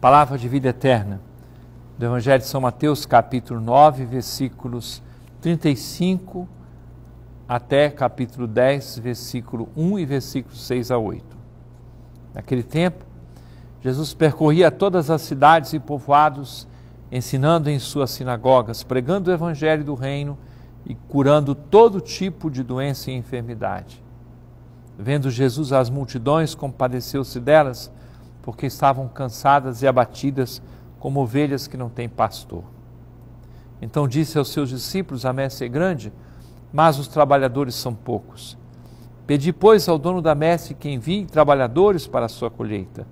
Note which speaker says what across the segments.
Speaker 1: Palavra de vida eterna. Do Evangelho de São Mateus, capítulo 9, versículos 35 até capítulo 10, versículo 1 e versículo 6 a 8. Naquele tempo, Jesus percorria todas as cidades e povoados, ensinando em suas sinagogas, pregando o evangelho do reino e curando todo tipo de doença e enfermidade. Vendo Jesus as multidões, compadeceu-se delas, porque estavam cansadas e abatidas, como ovelhas que não têm pastor. Então disse aos seus discípulos: A messe é grande, mas os trabalhadores são poucos. Pedi, pois, ao dono da messe que envie trabalhadores para a sua colheita.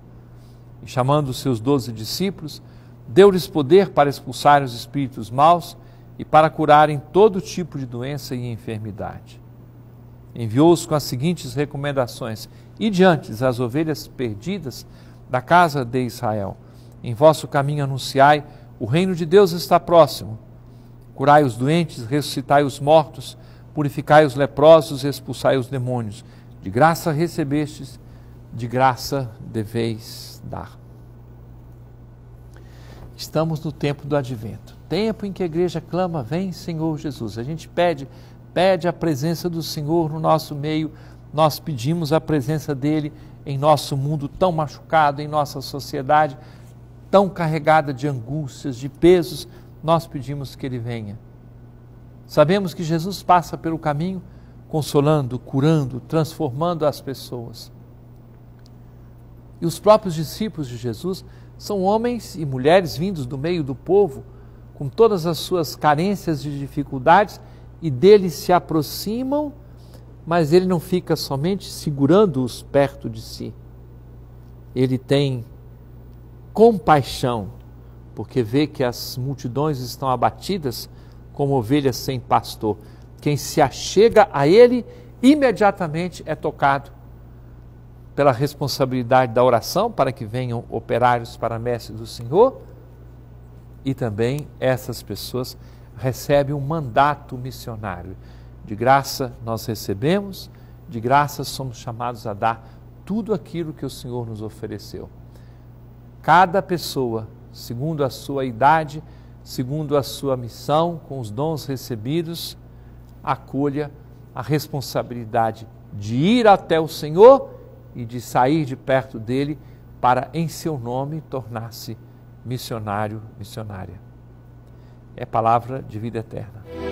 Speaker 1: E chamando os seus doze discípulos, deu-lhes poder para expulsar os espíritos maus e para curarem todo tipo de doença e enfermidade. Enviou-os com as seguintes recomendações: e diante as ovelhas perdidas da casa de Israel. Em vosso caminho anunciai: o reino de Deus está próximo. Curai os doentes, ressuscitai os mortos, purificai os leprosos, expulsai os demônios. De graça recebestes, de graça deveis dar. Estamos no tempo do advento, tempo em que a igreja clama: Vem, Senhor Jesus. A gente pede, pede a presença do Senhor no nosso meio, nós pedimos a presença dele em nosso mundo tão machucado, em nossa sociedade tão carregada de angústias, de pesos, nós pedimos que Ele venha. Sabemos que Jesus passa pelo caminho consolando, curando, transformando as pessoas. E os próprios discípulos de Jesus são homens e mulheres vindos do meio do povo, com todas as suas carências e dificuldades, e deles se aproximam mas ele não fica somente segurando-os perto de si. Ele tem compaixão, porque vê que as multidões estão abatidas como ovelhas sem pastor. Quem se achega a ele imediatamente é tocado pela responsabilidade da oração para que venham operários para a messe do Senhor e também essas pessoas recebem um mandato missionário de graça nós recebemos, de graça somos chamados a dar tudo aquilo que o Senhor nos ofereceu. Cada pessoa, segundo a sua idade, segundo a sua missão, com os dons recebidos, acolha a responsabilidade de ir até o Senhor e de sair de perto dele para, em seu nome, tornar-se missionário, missionária. É palavra de vida eterna.